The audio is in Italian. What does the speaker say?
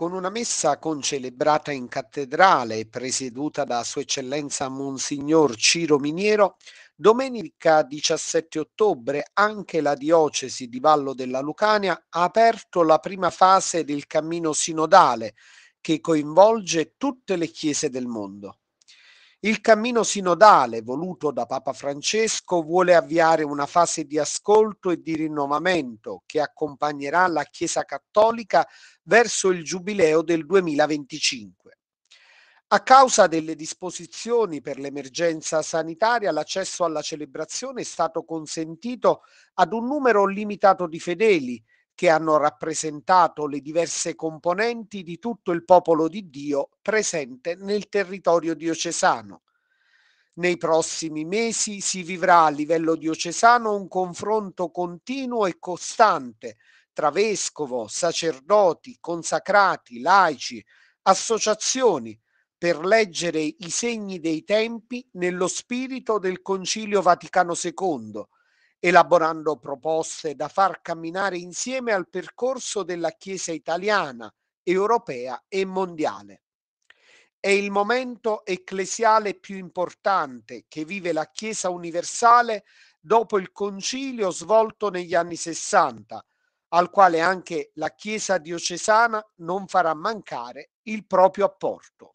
con una messa concelebrata in cattedrale presieduta da Sua Eccellenza Monsignor Ciro Miniero, domenica 17 ottobre anche la diocesi di Vallo della Lucania ha aperto la prima fase del cammino sinodale che coinvolge tutte le chiese del mondo. Il cammino sinodale voluto da Papa Francesco vuole avviare una fase di ascolto e di rinnovamento che accompagnerà la Chiesa Cattolica verso il Giubileo del 2025. A causa delle disposizioni per l'emergenza sanitaria, l'accesso alla celebrazione è stato consentito ad un numero limitato di fedeli che hanno rappresentato le diverse componenti di tutto il popolo di Dio presente nel territorio diocesano. Nei prossimi mesi si vivrà a livello diocesano un confronto continuo e costante tra vescovo, sacerdoti, consacrati, laici, associazioni, per leggere i segni dei tempi nello spirito del Concilio Vaticano II elaborando proposte da far camminare insieme al percorso della Chiesa italiana, europea e mondiale. È il momento ecclesiale più importante che vive la Chiesa universale dopo il concilio svolto negli anni Sessanta, al quale anche la Chiesa diocesana non farà mancare il proprio apporto.